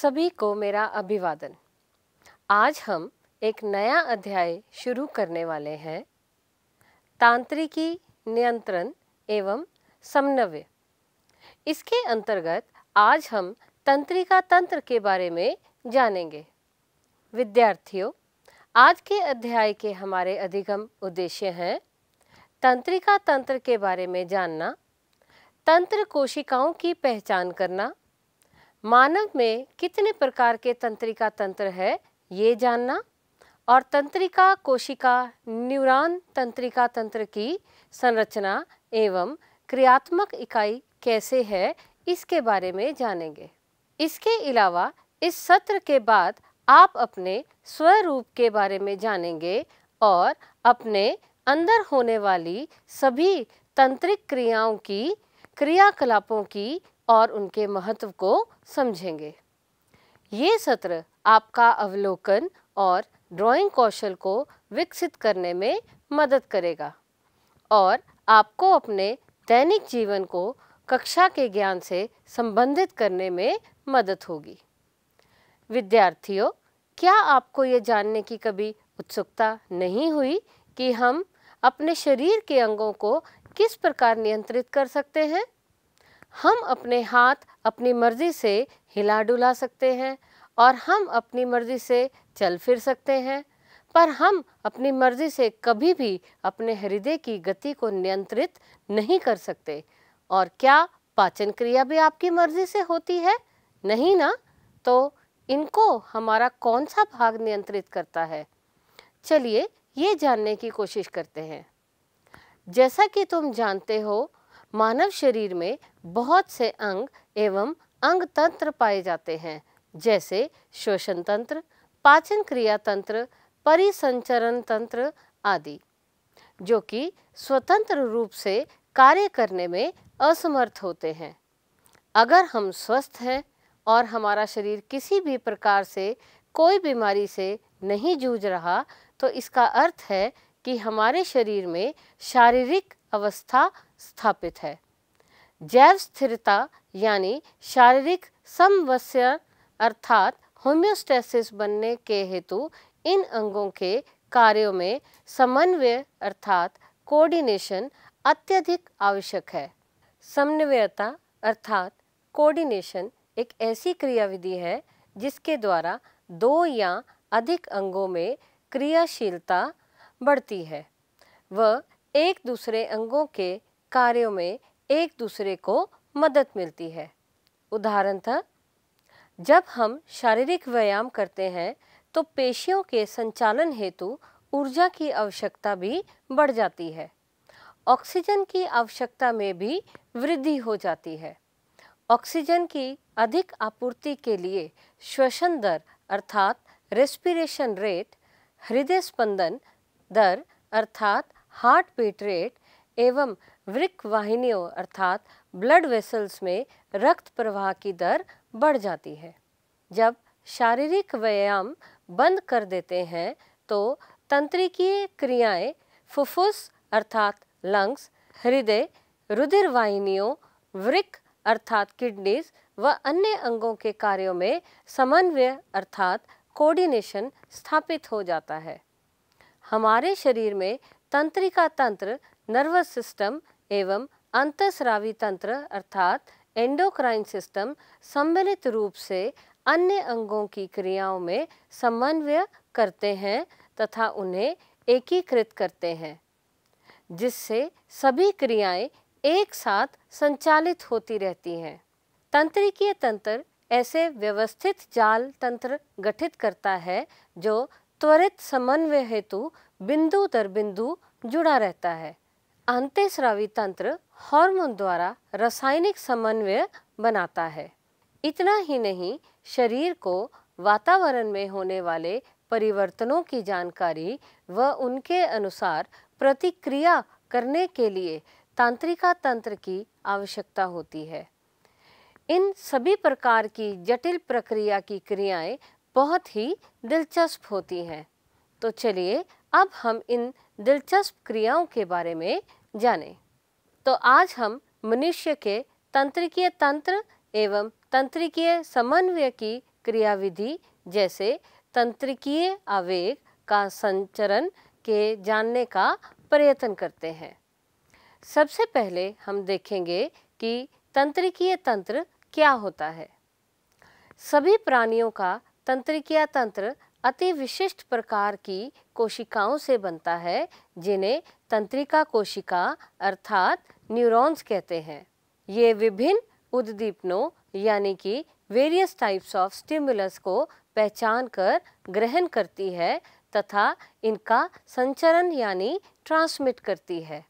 सभी को मेरा अभिवादन आज हम एक नया अध्याय शुरू करने वाले हैं तांत्रिकी नियंत्रण एवं समन्वय इसके अंतर्गत आज हम तंत्रिका तंत्र के बारे में जानेंगे विद्यार्थियों आज के अध्याय के हमारे अधिगम उद्देश्य हैं तंत्रिका तंत्र के बारे में जानना तंत्र कोशिकाओं की पहचान करना मानव में कितने प्रकार के तंत्रिका तंत्र है ये जानना और तंत्रिका कोशिका न्यूरॉन तंत्रिका तंत्र की संरचना एवं क्रियात्मक इकाई कैसे है इसके बारे में जानेंगे इसके अलावा इस सत्र के बाद आप अपने स्वरूप के बारे में जानेंगे और अपने अंदर होने वाली सभी तंत्रिक क्रियाओं की क्रियाकलापों की और उनके महत्व को समझेंगे ये सत्र आपका अवलोकन और ड्राइंग कौशल को विकसित करने में मदद करेगा और आपको अपने दैनिक जीवन को कक्षा के ज्ञान से संबंधित करने में मदद होगी विद्यार्थियों क्या आपको ये जानने की कभी उत्सुकता नहीं हुई कि हम अपने शरीर के अंगों को किस प्रकार नियंत्रित कर सकते हैं हम अपने हाथ अपनी मर्ज़ी से हिला डुला सकते हैं और हम अपनी मर्ज़ी से चल फिर सकते हैं पर हम अपनी मर्ज़ी से कभी भी अपने हृदय की गति को नियंत्रित नहीं कर सकते और क्या पाचन क्रिया भी आपकी मर्ज़ी से होती है नहीं ना तो इनको हमारा कौन सा भाग नियंत्रित करता है चलिए ये जानने की कोशिश करते हैं जैसा कि तुम जानते हो मानव शरीर में बहुत से अंग एवं अंग तंत्र पाए जाते हैं जैसे श्वसन तंत्र पाचन क्रिया तंत्र परिसंचरण तंत्र आदि जो कि स्वतंत्र रूप से कार्य करने में असमर्थ होते हैं अगर हम स्वस्थ हैं और हमारा शरीर किसी भी प्रकार से कोई बीमारी से नहीं जूझ रहा तो इसका अर्थ है कि हमारे शरीर में शारीरिक अवस्था स्थापित है जैव स्थिरता यानी शारीरिक समवस्य अर्थात होम्योस्टेसिस बनने के हेतु इन अंगों के कार्यों में समन्वय अर्थात कोऑर्डिनेशन अत्यधिक आवश्यक है समन्वयता अर्थात कोऑर्डिनेशन एक ऐसी क्रियाविधि है जिसके द्वारा दो या अधिक अंगों में क्रियाशीलता बढ़ती है वह एक दूसरे अंगों के कार्यों में एक दूसरे को मदद मिलती है उदाहरणतः जब हम शारीरिक व्यायाम करते हैं तो पेशियों के संचालन हेतु ऊर्जा की आवश्यकता भी बढ़ जाती है ऑक्सीजन की आवश्यकता में भी वृद्धि हो जाती है ऑक्सीजन की अधिक आपूर्ति के लिए श्वसन दर अर्थात रेस्पिरेशन रेट हृदय स्पंदन दर अर्थात हार्ट बीट रेट एवं वृक वाहिनियों अर्थात ब्लड वेसल्स में रक्त प्रवाह की दर बढ़ जाती है जब शारीरिक व्यायाम बंद कर देते हैं तो तंत्रिकीय क्रियाएं फुफ्फुस अर्थात लंग्स हृदय रुधिर वाहिनियों वृक अर्थात किडनीज व अन्य अंगों के कार्यों में समन्वय अर्थात कोऑर्डिनेशन स्थापित हो जाता है हमारे शरीर में तंत्रिका तंत्र नर्वस सिस्टम एवं अंतस्रावी तंत्र अर्थात एंडोक्राइन सिस्टम सम्मिलित रूप से अन्य अंगों की क्रियाओं में समन्वय करते हैं तथा उन्हें एकीकृत करते हैं जिससे सभी क्रियाएं एक साथ संचालित होती रहती हैं तंत्रिकीय तंत्र ऐसे व्यवस्थित जाल तंत्र गठित करता है जो त्वरित समन्वय हेतु बिंदु दर बिंदु जुड़ा रहता है अंत्यस्रावी तंत्र हार्मोन द्वारा रासायनिक समन्वय बनाता है इतना ही नहीं शरीर को वातावरण में होने वाले परिवर्तनों की जानकारी व उनके अनुसार प्रतिक्रिया करने के लिए तांत्रिका तंत्र की आवश्यकता होती है इन सभी प्रकार की जटिल प्रक्रिया की क्रियाएं बहुत ही दिलचस्प होती हैं तो चलिए अब हम इन दिलचस्प क्रियाओं के बारे में जानें। तो आज हम मनुष्य के तंत्रिकीय तंत्र एवं तंत्रिकीय समन्वय की क्रियाविधि जैसे तंत्रिकीय आवेग का संचरण के जानने का प्रयत्न करते हैं सबसे पहले हम देखेंगे कि तंत्रिकीय तंत्र क्या होता है सभी प्राणियों का तंत्रिकीय तंत्र अति विशिष्ट प्रकार की कोशिकाओं से बनता है जिन्हें तंत्रिका कोशिका अर्थात न्यूरॉन्स कहते हैं ये विभिन्न उद्दीपनों यानी कि वेरियस टाइप्स ऑफ स्टिमुलस को पहचान कर ग्रहण करती है तथा इनका संचरण यानी ट्रांसमिट करती है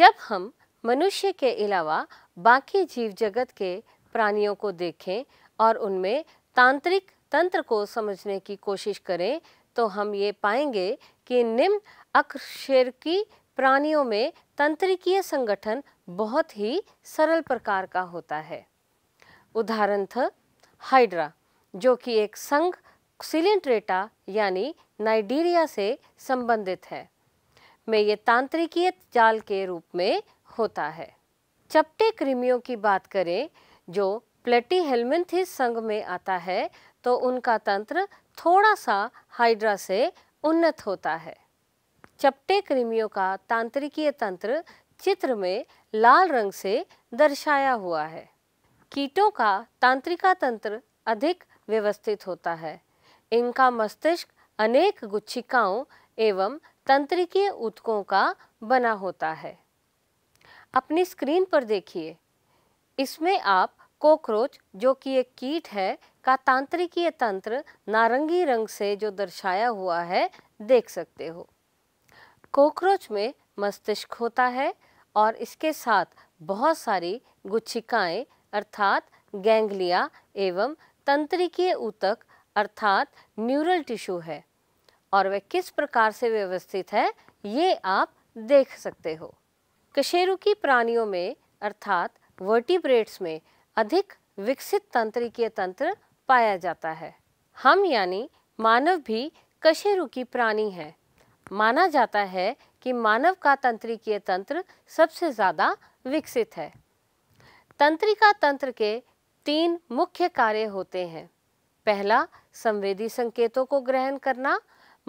जब हम मनुष्य के अलावा बाकी जीव जगत के प्राणियों को देखें और उनमें तांत्रिक तंत्र को समझने की कोशिश करें तो हम ये पाएंगे कि निम्न अक्षर की प्राणियों में तंत्रिकीय संगठन बहुत ही सरल प्रकार का होता है उदाहरणतः हाइड्रा जो कि एक संघ सिलेंट्रेटा यानी नाइडीरिया से संबंधित है में ये तांत्रिकीय जाल के रूप में होता है चपटे कृमियों की बात करें जो प्लेटी हेलमेंथिस संघ में आता है तो उनका तंत्र थोड़ा सा हाइड्रा से उन्नत होता है चपटे कृमियों का तांत्रिकीय तंत्र चित्र में लाल रंग से दर्शाया हुआ है कीटों का तांत्रिका तंत्र अधिक व्यवस्थित होता है इनका मस्तिष्क अनेक गुच्छिकाओं एवं तंत्रिकीय उत्कों का बना होता है अपनी स्क्रीन पर देखिए इसमें आप कॉकरोच जो कि एक कीट है का तांत्रिकीय तंत्र नारंगी रंग से जो दर्शाया हुआ है देख सकते हो कॉकरोच में मस्तिष्क होता है और इसके साथ बहुत सारी गुच्छिकाएं अर्थात गैंगलिया एवं तंत्रिकीय ऊतक अर्थात न्यूरल टिश्यू है और वह किस प्रकार से व्यवस्थित है ये आप देख सकते हो कशेरुकी प्राणियों में अर्थात वर्टिब्रेट्स में अधिक विकसित तंत्रिकीय तंत्र पाया जाता है हम यानी मानव भी कशेरुकी प्राणी है माना जाता है कि मानव का तंत्रिकीय तंत्र सबसे ज़्यादा विकसित है तंत्रिका तंत्र के तीन मुख्य कार्य होते हैं पहला संवेदी संकेतों को ग्रहण करना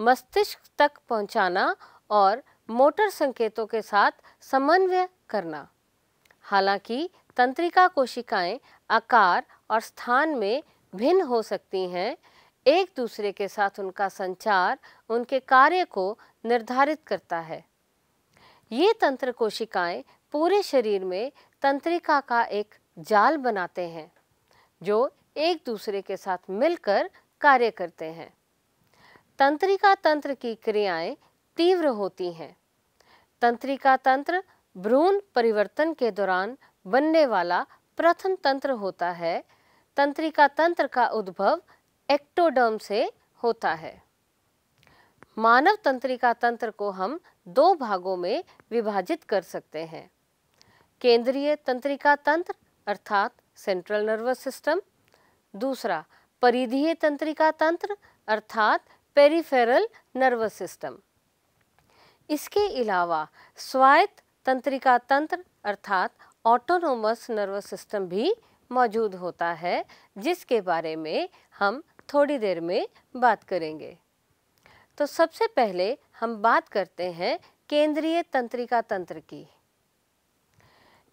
मस्तिष्क तक पहुंचाना और मोटर संकेतों के साथ समन्वय करना हालांकि तंत्रिका कोशिकाएं आकार और स्थान में भिन्न हो सकती हैं एक दूसरे के साथ उनका संचार उनके कार्य को निर्धारित करता है ये तंत्र कोशिकाएं पूरे शरीर में तंत्रिका का एक जाल बनाते हैं जो एक दूसरे के साथ मिलकर कार्य करते हैं तंत्रिका तंत्र की क्रियाएं तीव्र होती हैं तंत्रिका तंत्र भ्रूण परिवर्तन के दौरान बनने वाला प्रथम तंत्र होता है तंत्रिका तंत्र का उद्भव एक्टोडर्म से होता है मानव तंत्रिका तंत्र को हम दो भागों में विभाजित कर सकते हैं केंद्रीय तंत्रिका तंत्र अर्थात सेंट्रल नर्वस सिस्टम दूसरा परिधीय तंत्रिका तंत्र अर्थात पेरिफेरल नर्वस सिस्टम इसके अलावा स्वायत्त तंत्रिका तंत्र अर्थात ऑटोनोमस नर्वस सिस्टम भी मौजूद होता है जिसके बारे में हम थोड़ी देर में बात करेंगे तो सबसे पहले हम बात करते हैं केंद्रीय तंत्रिका तंत्र की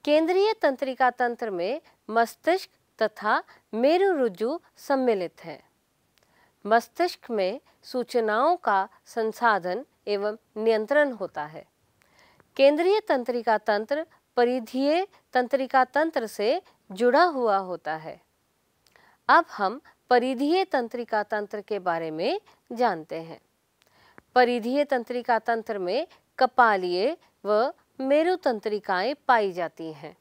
केंद्रीय तंत्रिका तंत्र में मस्तिष्क तथा मेरु रुजु सम्मिलित है मस्तिष्क में सूचनाओं का संसाधन एवं नियंत्रण होता है केंद्रीय तंत्रिका तंत्र परिधीय तंत्रिका तंत्र से जुड़ा हुआ होता है अब हम परिधीय तंत्रिका तंत्र के बारे में जानते हैं परिधीय तंत्रिका तंत्र में कपालीय व मेरु तंत्रिकाएं पाई जाती हैं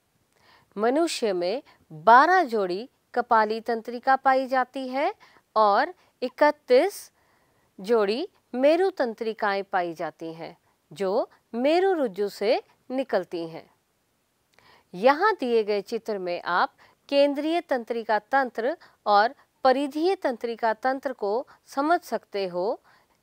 मनुष्य में 12 जोड़ी कपाली तंत्रिका पाई जाती है और 31 जोड़ी मेरु तंत्रिकाएं पाई जाती हैं जो मेरु रुज्जु से निकलती हैं यहाँ दिए गए चित्र में आप केंद्रीय तंत्रिका तंत्र और परिधीय तंत्रिका तंत्र को समझ सकते हो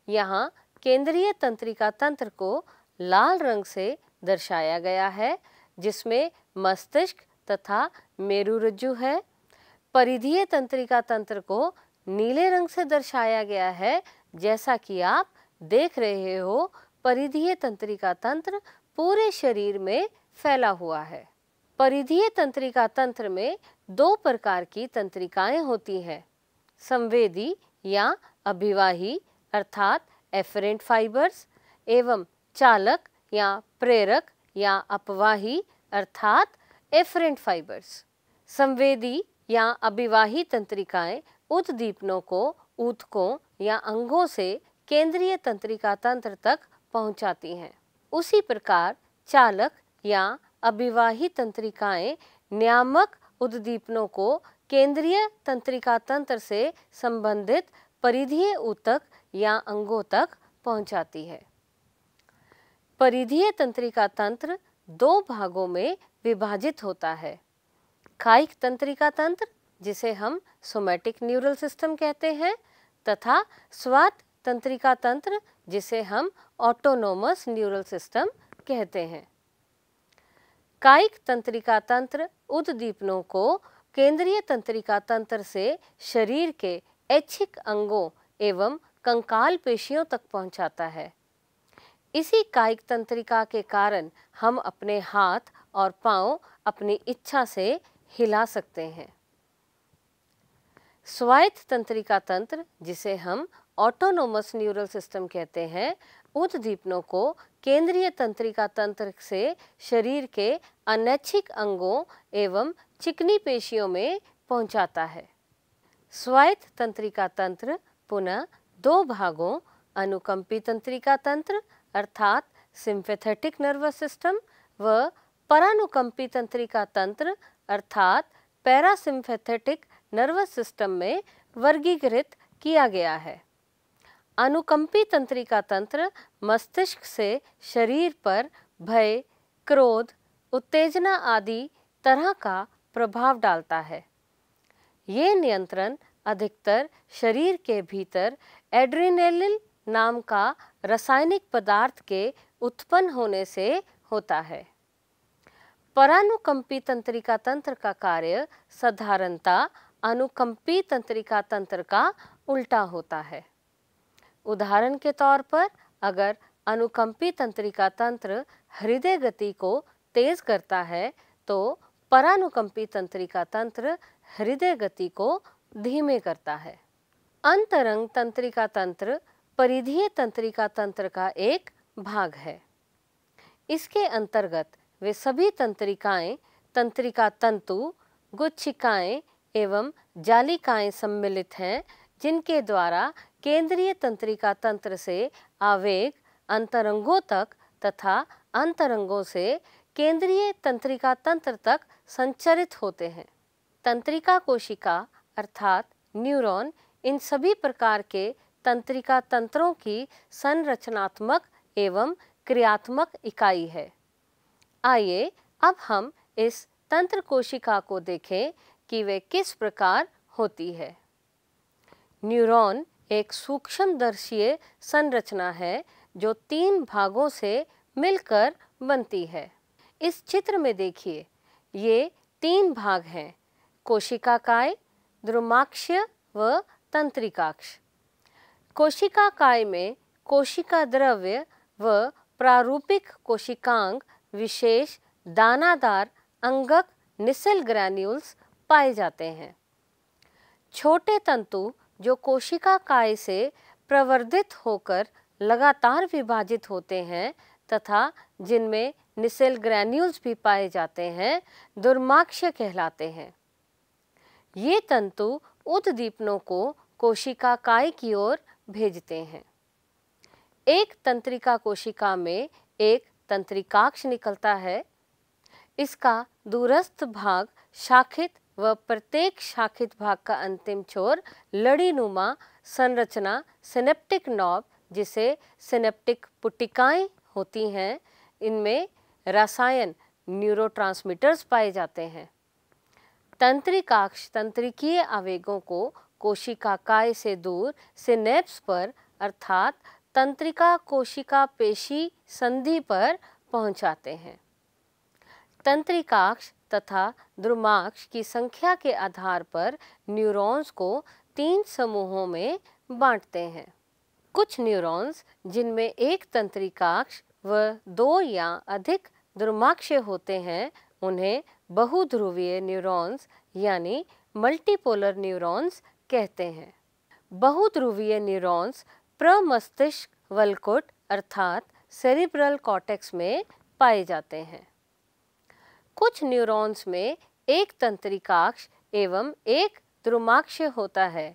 यहाँ केंद्रीय तंत्रिका तंत्र को लाल रंग से दर्शाया गया है जिसमें मस्तिष्क तथा मेरुरज्जु है परिधीय तंत्रिका तंत्र को नीले रंग से दर्शाया गया है जैसा कि आप देख रहे हो परिधीय तंत्रिका तंत्र पूरे शरीर में फैला हुआ है परिधीय तंत्रिका तंत्र में दो प्रकार की तंत्रिकाएं होती हैं संवेदी या अभिवाही अर्थात एफरेंट फाइबर्स एवं चालक या प्रेरक या अपवाही अर्थात एफरेंट फाइबर्स संवेदी या अभिवाही तंत्रिकाएं उद्दीपनों को ऊतकों या अंगों से केंद्रीय तंत्रिका तंत्र तक पहुंचाती हैं उसी प्रकार चालक या अविवाही तंत्रिकाएं नियामक उद्दीपनों को केंद्रीय तंत्रिका तंत्र से संबंधित परिधीय ऊतक या अंगों तक पहुंचाती है परिधीय तंत्रिका तंत्र दो भागों में विभाजित होता है खाइक तंत्रिका तंत्र जिसे हम सोमैटिक न्यूरल सिस्टम कहते हैं तथा स्वात तंत्रिका तंत्र जिसे हम ऑटोनोमस न्यूरल सिस्टम कहते हैं कायिक तंत्रिका तंत्र उद्दीपनों को केंद्रीय तंत्रिका तंत्र से शरीर के ऐच्छिक अंगों एवं कंकाल पेशियों तक पहुंचाता है इसी कायिक तंत्रिका के कारण हम अपने हाथ और पांव अपनी इच्छा से हिला सकते हैं स्वायत्त तंत्रिका तंत्र जिसे हम ऑटोनोमस न्यूरल सिस्टम कहते हैं उद्दीपनों को केंद्रीय तंत्रिका तंत्र से शरीर के अनैच्छिक अंगों एवं चिकनी पेशियों में पहुंचाता है स्वायत्त तंत्रिका तंत्र पुनः दो भागों अनुकंपी तंत्रिका तंत्र अर्थात सिंपेथेटिक नर्वस सिस्टम व परानुकंपी तंत्रिका तंत्र अर्थात पैरासिम्फेथेटिक नर्वस सिस्टम में वर्गीकृत किया गया है अनुकंपी तंत्रिका तंत्र मस्तिष्क से शरीर पर भय क्रोध उत्तेजना आदि तरह का प्रभाव डालता है ये नियंत्रण अधिकतर शरीर के भीतर एड्रीनेलिन नाम का रासायनिक पदार्थ के उत्पन्न होने से होता है परानुकंपी तंत्रिका तंत्र का कार्य साधारणता अनुकंपी तंत्रिका तंत्र का उल्टा होता है उदाहरण के तौर पर अगर अनुकंपी तंत्रिका तंत्र हृदय गति को तेज करता है तो परानुकंपी तंत्रिका तंत्र हृदय गति को धीमे करता है अंतरंग तंत्रिका तंत्र परिधीय तंत्रिका तंत्र का एक भाग है इसके अंतर्गत वे सभी तंत्रिकाएं तंत्रिका तंतु गुच्छिकाएं एवं जालिकाएं सम्मिलित हैं जिनके द्वारा केंद्रीय तंत्रिका तंत्र से आवेग अंतरंगों तक तथा अंतरंगों से केंद्रीय तंत्रिका तंत्र तक संचरित होते हैं तंत्रिका कोशिका अर्थात न्यूरॉन इन सभी प्रकार के तंत्रिका तंत्रों की संरचनात्मक एवं क्रियात्मक इकाई है आइए अब हम इस तंत्र कोशिका को देखें कि वे किस प्रकार होती है न्यूरॉन एक सूक्ष्मदर्शीय संरचना है जो तीन भागों से मिलकर बनती है इस चित्र में देखिए ये तीन भाग हैं कोशिकाकाय द्रुमाक्ष व तंत्रिकाक्ष कोशिकाकाय में कोशिका द्रव्य व प्रारूपिक कोशिकांग विशेष दानादार अंगक निसल ग्रैन्यूल्स पाए जाते हैं छोटे तंतु जो कोशिका काय से प्रवर्धित होकर लगातार विभाजित होते हैं तथा जिनमें निसेल ग्रैन्यूल्स भी पाए जाते हैं दुर्माक्ष कहलाते हैं ये तंतु उद्दीपनों को कोशिका काय की ओर भेजते हैं एक तंत्रिका कोशिका में एक तंत्रिकाक्ष निकलता है इसका दूरस्थ भाग शाखित व प्रत्येक शाखित भाग का अंतिम छोर लड़ीनुमा संरचना सिनेप्टिक नॉब जिसे सिनेप्टिक पुटिकाएं होती हैं इनमें रसायन न्यूरोट्रांसमीटर्स पाए जाते हैं तंत्रिकाक्ष तंत्रिकीय आवेगों को कोशिकाकाय से दूर सिनेप्स पर अर्थात तंत्रिका कोशिका पेशी संधि पर पहुंचाते हैं तंत्रिकाक्ष तथा द्रुमाक्ष की संख्या के आधार पर न्यूरॉन्स को तीन समूहों में बांटते हैं कुछ न्यूरॉन्स जिनमें एक तंत्रिकाक्ष व दो या अधिक द्रुमाक्ष होते हैं उन्हें बहुध्रुवीय न्यूरॉन्स यानी मल्टीपोलर न्यूरॉन्स कहते हैं बहुध्रुवीय न्यूरॉन्स प्रमस्तिष्क वलकुट अर्थात सेरिब्रल कॉटेक्स में पाए जाते हैं कुछ न्यूरॉन्स में एक तंत्रिकाक्ष एवं एक ध्रुमाक्ष होता है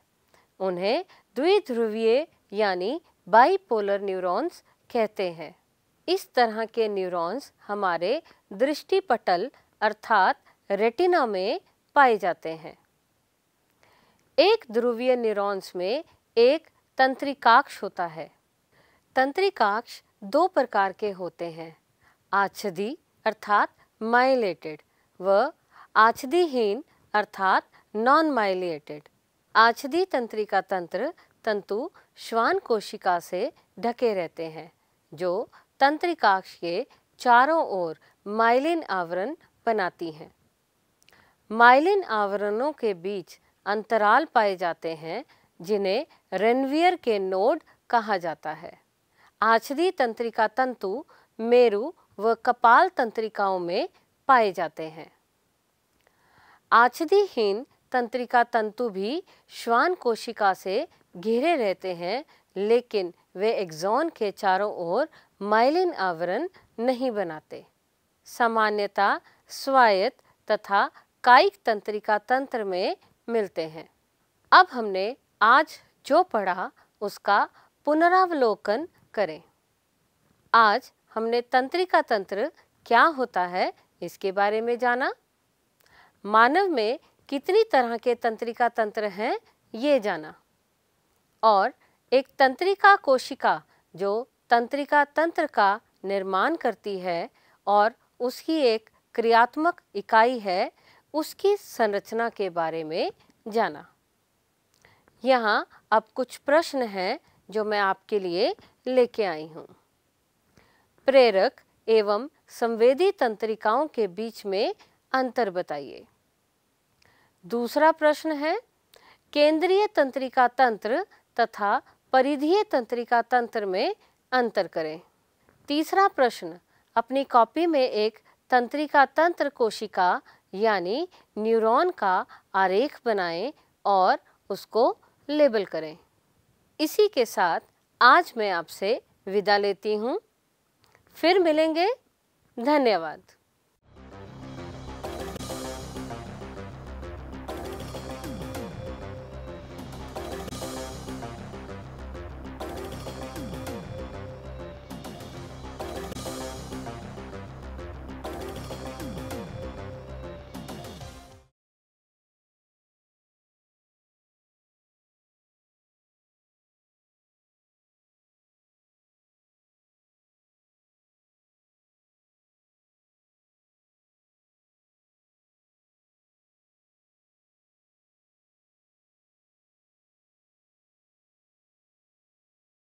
उन्हें द्विध्रुवीय यानी बाईपोलर न्यूरॉन्स कहते हैं इस तरह के न्यूरॉन्स हमारे दृष्टिपटल अर्थात रेटिना में पाए जाते हैं एक ध्रुवीय न्यूरॉन्स में एक तंत्रिकाक्ष होता है तंत्रिकाक्ष दो प्रकार के होते हैं आच्छदी अर्थात माइलेटेड व आछदीहीन अर्थात नॉन माइलेटेड आछदी तंत्रिका तंत्र तंतु श्वान कोशिका से ढके रहते हैं जो तंत्रिकाक्ष के चारों ओर माइलिन आवरण बनाती हैं माइलिन आवरणों के बीच अंतराल पाए जाते हैं जिन्हें रेनवियर के नोड कहा जाता है आछदी तंत्रिका तंतु मेरु व कपाल तंत्रिकाओं में पाए जाते हैं आछदीहीन तंत्रिका तंतु भी श्वान कोशिका से घिरे रहते हैं लेकिन वे एक्सॉन के चारों ओर माइलिन आवरण नहीं बनाते सामान्यतः स्वायत्त तथा कायिक तंत्रिका तंत्र में मिलते हैं अब हमने आज जो पढ़ा उसका पुनरावलोकन करें आज हमने तंत्रिका तंत्र क्या होता है इसके बारे में जाना मानव में कितनी तरह के तंत्रिका तंत्र हैं ये जाना और एक तंत्रिका कोशिका जो तंत्रिका तंत्र का निर्माण करती है और उसकी एक क्रियात्मक इकाई है उसकी संरचना के बारे में जाना यहाँ अब कुछ प्रश्न हैं जो मैं आपके लिए लेके आई हूँ प्रेरक एवं संवेदी तंत्रिकाओं के बीच में अंतर बताइए दूसरा प्रश्न है केंद्रीय तंत्रिका तंत्र तथा परिधीय तंत्रिका तंत्र में अंतर करें तीसरा प्रश्न अपनी कॉपी में एक तंत्रिका तंत्र कोशिका यानी न्यूरॉन का आरेख बनाएं और उसको लेबल करें इसी के साथ आज मैं आपसे विदा लेती हूँ फिर मिलेंगे धन्यवाद